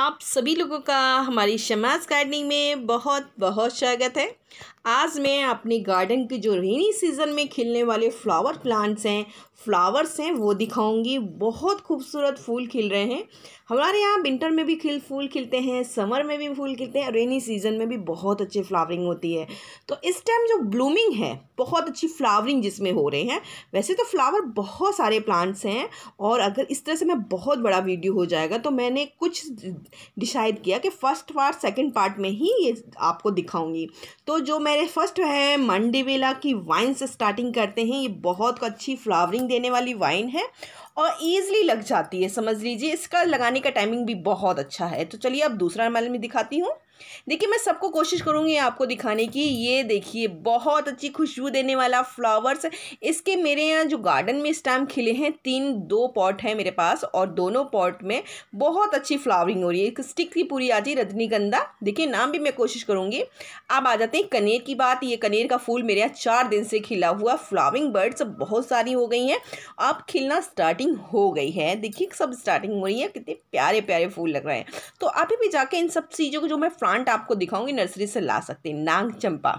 आप सभी लोगों का हमारी शमाज गार्डनिंग में बहुत बहुत स्वागत है आज मैं अपने गार्डन के जो रेनी सीज़न में खिलने वाले फ्लावर प्लांट्स हैं फ्लावर्स हैं वो दिखाऊंगी बहुत खूबसूरत फूल खिल रहे हैं हमारे यहाँ विंटर में भी खिल फूल खिलते हैं समर में भी फूल खिलते हैं रेनी सीज़न में भी बहुत अच्छी फ्लावरिंग होती है तो इस टाइम जो ब्लूमिंग है बहुत अच्छी फ्लावरिंग जिसमें हो रहे हैं वैसे तो फ्लावर बहुत सारे प्लांट्स हैं और अगर इस तरह से मैं बहुत बड़ा वीडियो हो जाएगा तो मैंने कुछ डिसाइड किया कि फ़र्स्ट पार्ट सेकेंड पार्ट में ही ये आपको दिखाऊँगी तो जो मैं हमारे फर्स्ट है मंडीवेला की वाइन से स्टार्टिंग करते हैं ये बहुत अच्छी फ्लावरिंग देने वाली वाइन है और ईजिली लग जाती है समझ लीजिए इसका लगाने का टाइमिंग भी बहुत अच्छा है तो चलिए अब दूसरा मैल में दिखाती हूँ देखिए मैं सबको कोशिश करूंगी आपको दिखाने की ये देखिए बहुत अच्छी खुशबू देने वाला फ्लावर्स इसके मेरे यहाँ जो गार्डन में इस टाइम खिले हैं तीन दो पॉट है मेरे पास और दोनों पॉट में बहुत अच्छी फ्लावरिंग हो रही है एक स्टिक की पूरी आ जाए रजनीगंधा देखिए नाम भी मैं कोशिश करूँगी अब आ जाते हैं कनेर की बात ये कनेर का फूल मेरे यहाँ चार दिन से खिला हुआ फ्लावरिंग बर्ड्स बहुत सारी हो गई हैं अब खिलना स्टार्टिंग हो गई है देखिए सब स्टार्टिंग हो रही है कितने प्यारे प्यारे फूल लग रहे हैं तो अभी भी जाके इन सब चीज़ों को जो मैं प्लांट आपको दिखाऊंगी नर्सरी से ला सकते हैं नाग चंपा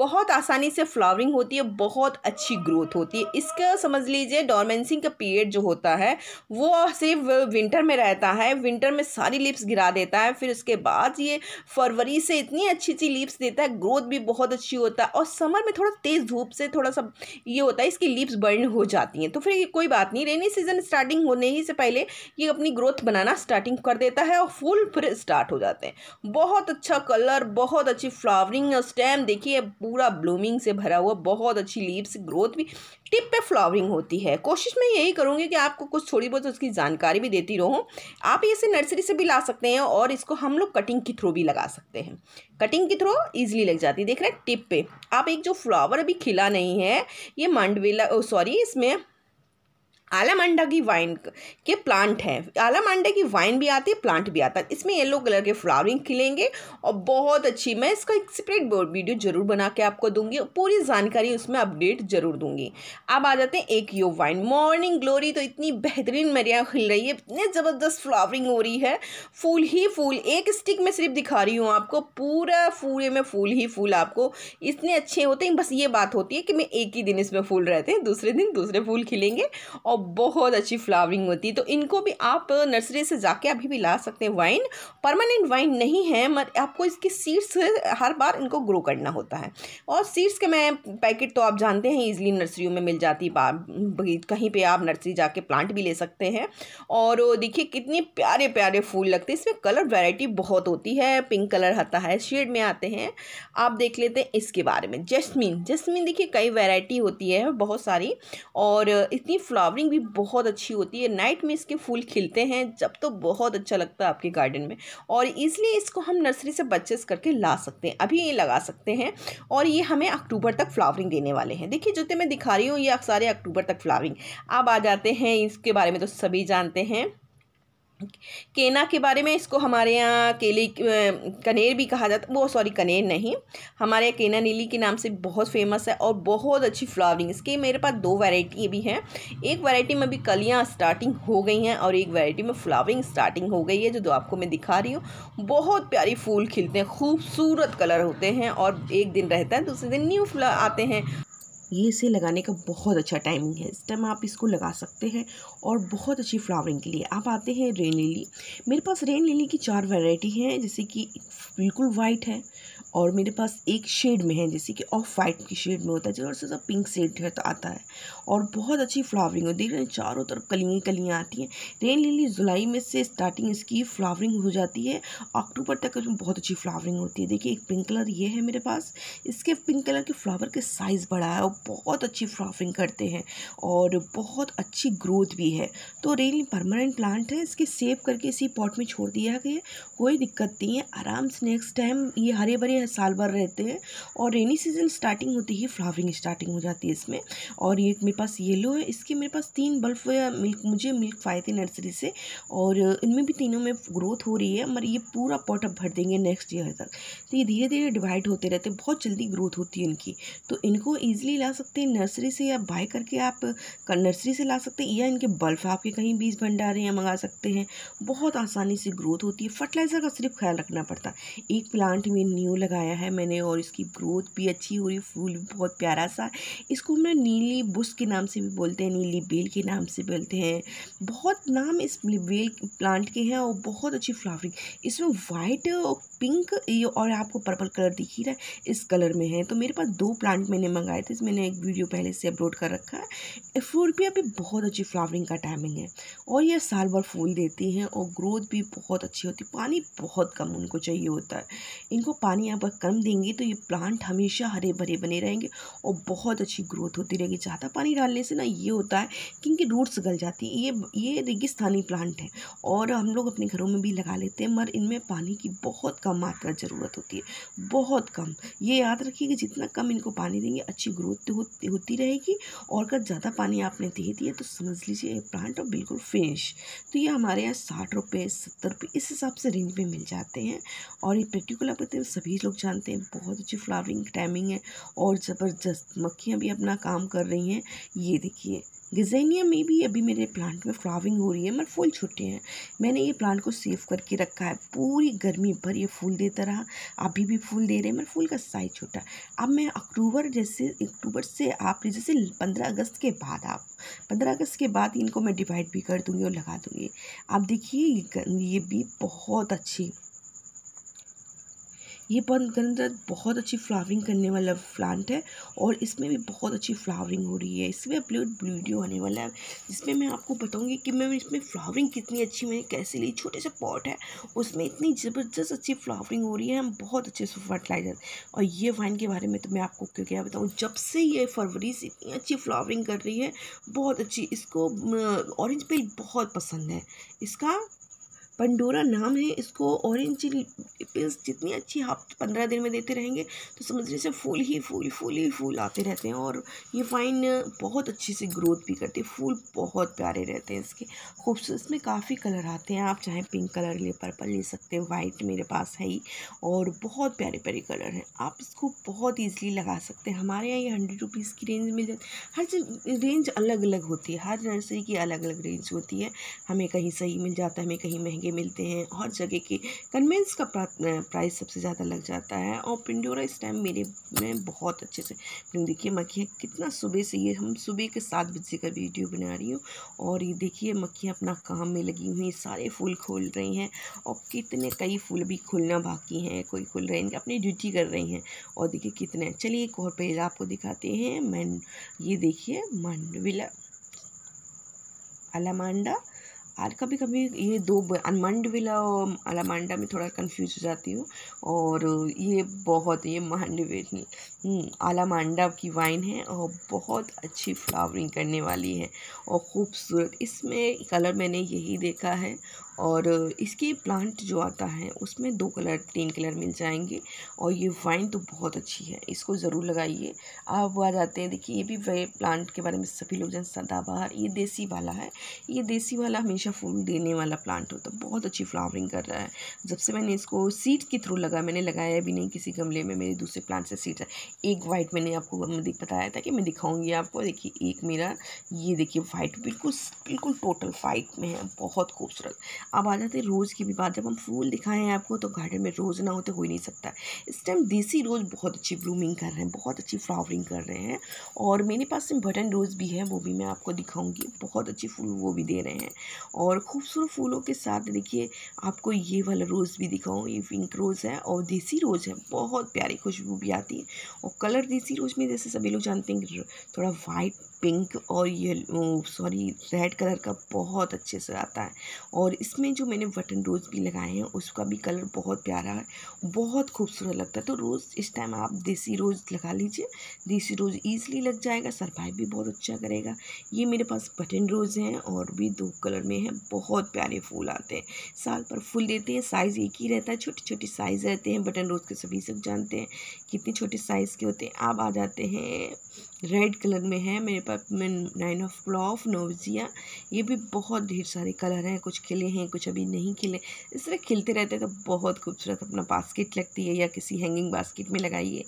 बहुत आसानी से फ्लावरिंग होती है बहुत अच्छी ग्रोथ होती है इसका समझ लीजिए डॉर्मेंसिंग का पीरियड जो होता है वो सिर्फ विंटर में रहता है विंटर में सारी लिप्स गिरा देता है फिर उसके बाद ये फरवरी से इतनी अच्छी अच्छी लिप्स देता है ग्रोथ भी बहुत अच्छी होता है और समर में थोड़ा तेज़ धूप से थोड़ा सा ये होता है इसकी लिप्स बर्न हो जाती हैं तो फिर कोई बात नहीं रेनी सीजन स्टार्टिंग होने ही से पहले ये अपनी ग्रोथ बनाना स्टार्टिंग कर देता है और फुल फिर स्टार्ट हो जाते हैं बहुत अच्छा कलर बहुत अच्छी फ्लावरिंग स्टैम देखिए पूरा ब्लूमिंग से भरा हुआ बहुत अच्छी लीव्स ग्रोथ भी टिप पे फ्लावरिंग होती है कोशिश मैं यही करूँगी कि आपको कुछ थोड़ी बहुत उसकी जानकारी भी देती रहूँ आप इसे नर्सरी से भी ला सकते हैं और इसको हम लोग कटिंग के थ्रू भी लगा सकते हैं कटिंग के थ्रू ईजिली लग जाती है देख रहे हैं टिप पे आप एक जो फ्लावर अभी खिला नहीं है ये मंडवेला सॉरी oh, इसमें आलामांडा की वाइन के प्लांट हैं आलामांडा की वाइन भी आती है प्लांट भी आता है इसमें येलो कलर के फ्लावरिंग खिलेंगे और बहुत अच्छी मैं इसका एक सेपरेट वीडियो जरूर बना के आपको दूंगी पूरी जानकारी उसमें अपडेट जरूर दूंगी अब आ जाते हैं एक यो वाइन मॉर्निंग ग्लोरी तो इतनी बेहतरीन मरिया खिल रही है इतने ज़बरदस्त फ्लावरिंग हो रही है फूल ही फूल एक स्टिक में सिर्फ दिखा रही हूँ आपको पूरा फूल में फूल ही फूल आपको इतने अच्छे होते हैं बस ये बात होती है कि मैं एक ही दिन इसमें फूल रहते हैं दूसरे दिन दूसरे फूल खिलेंगे और बहुत अच्छी फ्लावरिंग होती है तो इनको भी आप नर्सरी से जाके अभी भी ला सकते हैं वाइन परमानेंट वाइन नहीं है मत आपको इसकी सीड्स हर बार इनको ग्रो करना होता है और सीड्स के मैं पैकेट तो आप जानते हैं ईजिली नर्सरियों में मिल जाती कहीं पर आप नर्सरी जाके प्लांट भी ले सकते हैं और देखिए कितने प्यारे प्यारे फूल लगते हैं इसमें कलर वेराइटी बहुत होती है पिंक कलर आता है शेड में आते हैं आप देख लेते हैं इसके बारे में जैसमिन जैसमिन देखिए कई वेराइटी होती है बहुत सारी और इतनी फ्लावरिंग भी बहुत अच्छी होती है नाइट में इसके फूल खिलते हैं जब तो बहुत अच्छा लगता है आपके गार्डन में और इसलिए इसको हम नर्सरी से बचेस करके ला सकते हैं अभी ये लगा सकते हैं और ये हमें अक्टूबर तक फ्लावरिंग देने वाले हैं देखिए जूते तो मैं दिखा रही हूँ ये सारे अक्टूबर तक फ्लावरिंग अब आ जाते हैं इसके बारे में तो सभी जानते हैं केना के बारे में इसको हमारे यहाँ केले कनेर भी कहा जाता वो सॉरी कनेर नहीं हमारे यहाँ केना नीली के नाम से बहुत फेमस है और बहुत अच्छी फ्लावरिंग इसके मेरे पास दो वैरायटी भी हैं एक वैरायटी में अभी कलियाँ स्टार्टिंग हो गई हैं और एक वैरायटी में फ्लावरिंग स्टार्टिंग हो गई है जो दो आपको मैं दिखा रही हूँ बहुत प्यारी फूल खिलते हैं खूबसूरत कलर होते हैं और एक दिन रहता है दूसरे दिन न्यू फ्ला आते हैं ये इसे लगाने का बहुत अच्छा टाइमिंग है इस टाइम आप इसको लगा सकते हैं और बहुत अच्छी फ्लावरिंग के लिए आप आते हैं रेन लिली मेरे पास रेन लिली की चार वैरायटी हैं जैसे कि बिल्कुल वाइट है और मेरे पास एक शेड में है जैसे कि ऑफ वाइट की शेड में होता है जैसे सा पिंक शेड है तो आता है और बहुत अच्छी फ्लावरिंग हो देख रहे हैं चारों तरफ कलियाँ कलियाँ आती हैं रेन लिली जुलाई में से स्टार्टिंग इसकी फ्लावरिंग हो जाती है अक्टूबर तक इसमें बहुत अच्छी फ्लावरिंग होती है देखिए एक पिंक कलर ये है मेरे पास इसके पिंक कलर के फ्लावर के साइज़ बड़ा है और बहुत अच्छी फ्राफिंग करते हैं और बहुत अच्छी ग्रोथ भी है तो रेली परमानेंट प्लांट है इसके सेव करके इसी पॉट में छोड़ दिया गया है कोई दिक्कत नहीं है आराम से नेक्स्ट टाइम ये हरे भरे साल भर रहते हैं और रेनी सीजन स्टार्टिंग होती ही फ्लावरिंग स्टार्टिंग हो जाती है इसमें और ये मेरे पास येलो है इसके मेरे पास तीन बल्ब मिल्क मुझे मिल्क पाए थे नर्सरी से और इनमें भी तीनों में ग्रोथ हो रही है मगर ये पूरा पॉट अप भर देंगे नेक्स्ट ईयर तक तो ये धीरे धीरे डिवाइड होते रहते बहुत जल्दी ग्रोथ होती है इनकी तो इनको ईजिली ला सकते हैं नर्सरी से या बाय करके आप नर्सरी से ला सकते हैं या इनके बल्ब आपके कहीं बीज भंडार हैं या मंगा सकते हैं बहुत आसानी से ग्रोथ होती है फर्टिलाइज़र का सिर्फ ख्याल रखना पड़ता है एक प्लांट में न्यू लगाया है मैंने और इसकी ग्रोथ भी अच्छी हो रही फूल भी बहुत प्यारा सा इसको हमने नीली बुश के नाम से भी बोलते हैं नीली बेल के नाम से बोलते हैं बहुत नाम इस बेल प्लांट के हैं और बहुत अच्छी फ्लावरिंग इसमें वाइट और पिंक और आपको पर्पल कलर दिख ही रहा है इस कलर में है तो मेरे पास दो प्लांट मैंने मंगाए थे मैंने मैंने एक वीडियो पहले से अपलोड कर रखा है एफ्रोरपिया पे बहुत अच्छी फ्लावरिंग का टाइमिंग है और ये साल भर फूल देती हैं और ग्रोथ भी बहुत अच्छी होती है पानी बहुत कम उनको चाहिए होता है इनको पानी आप कम देंगे तो ये प्लांट हमेशा हरे भरे बने रहेंगे और बहुत अच्छी ग्रोथ होती रहेगी ज़्यादा पानी डालने से ना ये होता है कि इनकी रूट्स गल जाती है ये ये रेगिस्तानी प्लांट है और हम लोग अपने घरों में भी लगा लेते हैं मगर इनमें पानी की बहुत कम मात्रा ज़रूरत होती है बहुत कम ये याद रखिए कि जितना कम इनको पानी देंगे अच्छी ग्रोथ होती होती रहेगी और अगर ज़्यादा पानी आपने दे दिया तो समझ लीजिए ये प्लांट और बिल्कुल फिनिश तो ये हमारे यहाँ साठ रुपये सत्तर रुपये इस हिसाब से रेंज में मिल जाते हैं और ये पर्टिकुलर पत्ते तो सभी लोग जानते हैं बहुत अच्छी फ्लावरिंग टाइमिंग है और ज़बरदस्त मक्खियाँ भी अपना काम कर रही हैं ये देखिए गजेनिया में भी अभी मेरे प्लांट में फ्लावरिंग हो रही है मगर फूल छुटे हैं मैंने ये प्लांट को सेव करके रखा है पूरी गर्मी भर ये फूल देता रहा अभी भी फूल दे रहे हैं मगर फूल का साइज़ छोटा अब मैं अक्टूबर जैसे अक्टूबर से आप जैसे पंद्रह अगस्त के बाद आप पंद्रह अगस्त के बाद इनको मैं डिवाइड भी कर दूँगी और लगा दूँगी आप देखिए ये भी बहुत अच्छी ये बनगंधर बहुत अच्छी फ्लावरिंग करने वाला प्लांट है और इसमें भी बहुत अच्छी फ्लावरिंग हो रही है इसमें ब्लू वीडियो आने वाला है जिसमें मैं आपको बताऊँगी कि मैं इसमें फ्लावरिंग कितनी अच्छी मैंने कैसे ली छोटे से पॉट है उसमें इतनी ज़बरदस्त अच्छी फ्लावरिंग हो रही है हम बहुत अच्छे से फर्टिलाइज़र और ये वाइन के बारे में तो मैं आपको क्यों क्या बताऊँ जब से ये फरवरी से इतनी अच्छी फ्लावरिंग कर रही है बहुत अच्छी इसको ऑरेंज पेल बहुत पसंद है इसका पंडोरा नाम है इसको ऑरेंज चिली पिल्स जितनी अच्छी आप पंद्रह दिन में देते रहेंगे तो समझ लीजिए फूल ही फूल फूल ही फूल आते रहते हैं और ये फाइन बहुत अच्छी सी ग्रोथ भी करती है फूल बहुत प्यारे रहते हैं इसके खूबसूरत इसमें काफ़ी कलर आते हैं आप चाहे पिंक कलर ले पर्पल ले सकते हैं वाइट मेरे पास है ही और बहुत प्यारे प्यारे कलर हैं आप इसको बहुत ईजिली लगा सकते हैं हमारे यहाँ ये हंड्रेड रुपीज़ की रेंज मिल जाती हर रेंज अलग अलग होती है हर नर्सरी की अलग अलग रेंज होती है हमें कहीं सही मिल जाता है हमें कहीं महंगे महंगे मिलते हैं हर जगह के कन्वेंस का प्राइस सबसे ज़्यादा लग जाता है और पिंडोरा इस टाइम मेरे में बहुत अच्छे से देखिए मक्खियाँ कितना सुबह से ये हम सुबह के सात बजे का वीडियो बना रही हूँ और ये देखिए मक्खियाँ अपना काम में लगी हुई हैं सारे फूल खोल रही हैं और कितने कई फूल भी खुलना बाकी हैं कोई खुल रहे हैं अपनी ड्यूटी कर रही हैं और देखिए कितने चलिए एक और पेड़ आपको दिखाते हैं मैं ये देखिए मंडविला अलामांडा और कभी कभी ये दो विला और अलामांडा में थोड़ा कंफ्यूज हो जाती हूँ और ये बहुत ये मंडविल हम्म, अलामांडा की वाइन है और बहुत अच्छी फ्लावरिंग करने वाली है और ख़ूबसूरत इसमें कलर मैंने यही देखा है और इसके प्लांट जो आता है उसमें दो कलर तीन कलर मिल जाएंगे और ये वाइन तो बहुत अच्छी है इसको ज़रूर लगाइए आप आ जाते हैं देखिए ये भी वे प्लांट के बारे में सभी लोग जान सदाबहार ये देसी वाला है ये देसी वाला हमेशा फूल देने वाला प्लांट होता है बहुत अच्छी फ्लावरिंग कर रहा है जब से मैंने इसको सीड के थ्रू लगा मैंने लगाया भी नहीं किसी गमले में मेरे दूसरे प्लांट से सीड है एक वाइट मैंने आपको बताया था कि मैं दिखाऊँगी आपको देखिए एक मेरा ये देखिए वाइट बिल्कुल बिल्कुल टोटल वाइट में है बहुत खूबसूरत अब आ जाते हैं रोज़ की भी बात जब हम फूल दिखाएं आपको तो गार्डन में रोज़ ना हो तो हो ही नहीं सकता इस टाइम देसी रोज़ बहुत अच्छी ब्लूमिंग कर रहे हैं बहुत अच्छी फ्लावरिंग कर रहे हैं और मेरे पास बटन रोज़ भी है वो भी मैं आपको दिखाऊँगी बहुत अच्छी फूल वो भी दे रहे हैं और खूबसूरत फूलों के साथ देखिए आपको ये वाला रोज़ भी दिखाऊँ ये पिंक रोज़ है और देसी रोज़ है बहुत प्यारी खुशबू भी आती है और कलर देसी रोज़ में जैसे सभी लोग जानते हैं थोड़ा वाइट पिंक और येलो सॉरी रेड कलर का बहुत अच्छे से आता है और इसमें जो मैंने बटन रोज़ भी लगाए हैं उसका भी कलर बहुत प्यारा है बहुत खूबसूरत लगता है तो रोज़ इस टाइम आप देसी रोज़ लगा लीजिए देसी रोज़ ईजिली लग जाएगा सरवाइव भी बहुत अच्छा करेगा ये मेरे पास बटन रोज़ हैं और भी दो कलर में हैं बहुत प्यारे फूल आते हैं साल पर फूल देते हैं साइज़ एक ही रहता है छोटे छोटे साइज़ रहते हैं बटन रोज़ के सभी सब जानते हैं कितने छोटे साइज़ के होते हैं आप आ जाते हैं रेड कलर में है मेरे पास में नाइन ऑफ क्लॉफ नोविजिया ये भी बहुत ढेर सारे कलर हैं कुछ खिले हैं कुछ अभी नहीं खिले इस तरह खिलते रहते हैं तो बहुत खूबसूरत अपना बास्केट लगती है या किसी हैंगिंग बास्केट में लगाइए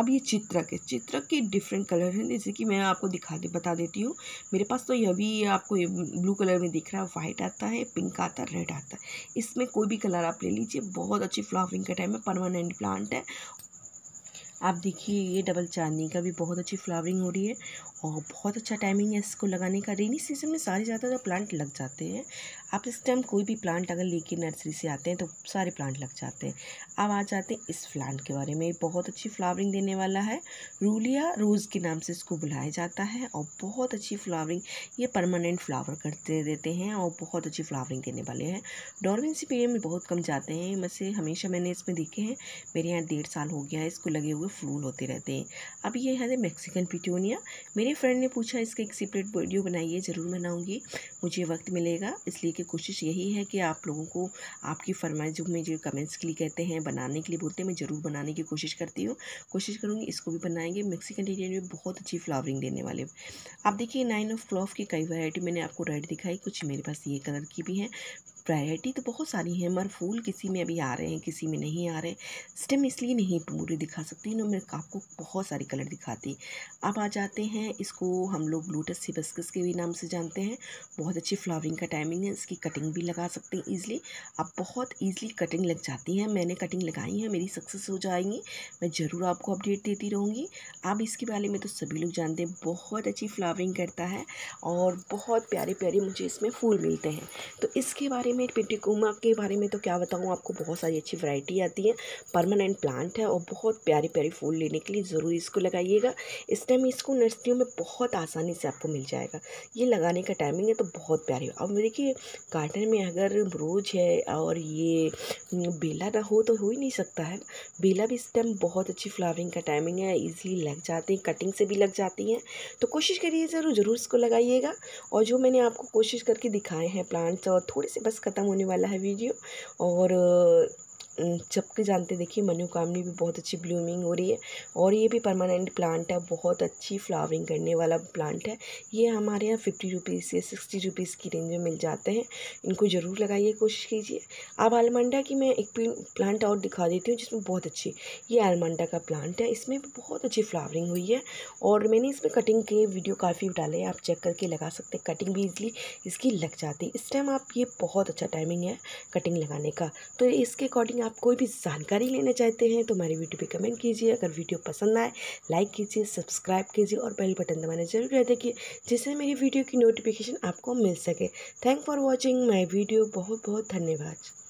अब ये चित्रक है चित्रक के डिफरेंट कलर हैं जैसे कि मैं आपको दिखा दे बता देती हूँ मेरे पास तो ये अभी आपको ब्लू कलर में दिख रहा है वाइट आता है पिंक आता है रेड आता है इसमें कोई भी कलर आप ले लीजिए बहुत अच्छी फ्लावरिंग का टाइम है परमानेंट प्लांट है आप देखिए ये डबल चांदनी का भी बहुत अच्छी फ्लावरिंग हो रही है और बहुत अच्छा टाइमिंग है इसको लगाने का रेनी सीजन में सारे ज़्यादातर प्लांट लग जाते हैं आप इस टाइम कोई भी प्लांट अगर लेके नर्सरी से आते हैं तो सारे प्लांट लग जाते हैं अब आ जाते हैं इस प्लांट के बारे में बहुत अच्छी फ्लावरिंग देने वाला है रूलिया रोज़ के नाम से इसको बुलाया जाता है और बहुत अच्छी फ्लावरिंग ये परमानेंट फ्लावर करते देते हैं और बहुत अच्छी फ्लावरिंग देने वाले हैं डॉर्मेंसी पेड़ में बहुत कम जाते हैं वैसे हमेशा मैंने इसमें देखे हैं मेरे यहाँ डेढ़ साल हो गया है इसको लगे हुए फूल होते रहते हैं अब ये है मैक्सिकन पिटोनिया मेरे फ्रेंड ने पूछा इसका एक सेपरेट वीडियो बनाइए ज़रूर बनाऊंगी मुझे वक्त मिलेगा इसलिए कि कोशिश यही है कि आप लोगों को आपकी फरमाइश जो मुझे कमेंट्स के लिए कहते हैं बनाने के लिए बोलते हैं मैं ज़रूर बनाने की कोशिश करती हूँ कोशिश करूँगी इसको भी बनाएंगे मेक्सिकन डिजाइन में बहुत अच्छी फ्लावरिंग देने वाले आप देखिए नाइन ऑफ क्लॉफ की कई वैरायटी मैंने आपको रेड दिखाई कुछ मेरे पास ये कलर की भी हैं वैरायटी तो बहुत सारी है मगर फूल किसी में अभी आ रहे हैं किसी में नहीं आ रहे स्टेम इसलिए नहीं पूरी दिखा सकती ना मैं आपको बहुत सारे कलर दिखाती अब आ जाते हैं इसको हम लोग लोटस हिबिस्कस के भी नाम से जानते हैं बहुत अच्छी फ्लावरिंग का टाइमिंग है इसकी कटिंग भी लगा सकते हैं ईजिली अब बहुत ईजिली कटिंग लग जाती है मैंने कटिंग लगाई है मेरी सक्सेस हो जाएंगी मैं ज़रूर आपको अपडेट देती रहूँगी अब इसके बारे में तो सभी लोग जानते हैं बहुत अच्छी फ्लावरिंग करता है और बहुत प्यारे प्यारे मुझे इसमें फूल मिलते हैं तो इसके बारे रेडीमेड पेटिकोमा के बारे में तो क्या बताऊँ आपको बहुत सारी अच्छी वैरायटी आती है परमानेंट प्लांट है और बहुत प्यारे प्यारे फूल लेने के लिए ज़रूर इसको लगाइएगा इस टाइम इसको नर्सरियों में बहुत आसानी से आपको मिल जाएगा ये लगाने का टाइमिंग है तो बहुत प्यारी अब देखिए गार्डन में अगर रोज है और ये हम्म, बेला ना हो तो हो ही नहीं सकता है बेला भी इस टाइम बहुत अच्छी फ्लावरिंग का टाइमिंग है ईजिली लग जाते हैं कटिंग से भी लग जाती हैं तो कोशिश करिए ज़रूर ज़रूर इसको लगाइएगा और जो मैंने आपको कोशिश करके दिखाए हैं प्लांट्स और थोड़े से बस ख़त्म होने वाला है वीडियो और सबके जानते देखिए मनुकामनी भी बहुत अच्छी ब्लूमिंग हो रही है और ये भी परमानेंट प्लांट है बहुत अच्छी फ्लावरिंग करने वाला प्लांट है ये हमारे यहाँ फिफ्टी रुपीज़ से सिक्सटी रुपीज़ की रेंज में मिल जाते हैं इनको ज़रूर लगाइए कोशिश कीजिए अब आलमंडा की मैं एक प्लांट और दिखा देती हूँ जिसमें बहुत अच्छी ये आलमंडा का प्लांट है इसमें भी बहुत अच्छी फ्लावरिंग हुई है और मैंने इसमें कटिंग के वीडियो काफ़ी डाले हैं आप चेक करके लगा सकते हैं कटिंग भी इजली इसकी लग जाती है इस टाइम आप ये बहुत अच्छा टाइमिंग है कटिंग लगाने का तो इसके अकॉर्डिंग आप कोई भी जानकारी लेना चाहते हैं तो हमारे वीडियो पे कमेंट कीजिए अगर वीडियो पसंद आए लाइक कीजिए सब्सक्राइब कीजिए और बेल बटन दबाना जरूर कर देखिए जिससे मेरी वीडियो की नोटिफिकेशन आपको मिल सके thank for watching my video बहुत बहुत धन्यवाद